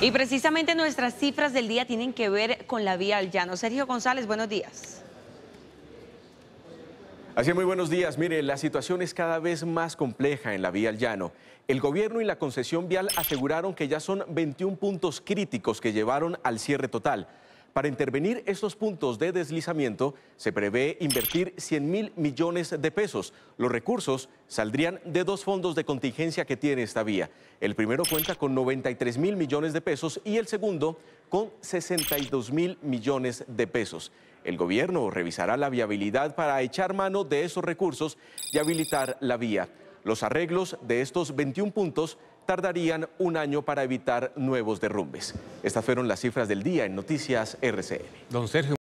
Y precisamente nuestras cifras del día tienen que ver con la vía al llano. Sergio González, buenos días. Así es, muy buenos días. Mire, la situación es cada vez más compleja en la vía al llano. El gobierno y la concesión vial aseguraron que ya son 21 puntos críticos que llevaron al cierre total. Para intervenir estos puntos de deslizamiento se prevé invertir 100 mil millones de pesos. Los recursos saldrían de dos fondos de contingencia que tiene esta vía. El primero cuenta con 93 mil millones de pesos y el segundo con 62 mil millones de pesos. El gobierno revisará la viabilidad para echar mano de esos recursos y habilitar la vía. Los arreglos de estos 21 puntos tardarían un año para evitar nuevos derrumbes. Estas fueron las cifras del día en Noticias RCN. Don Sergio.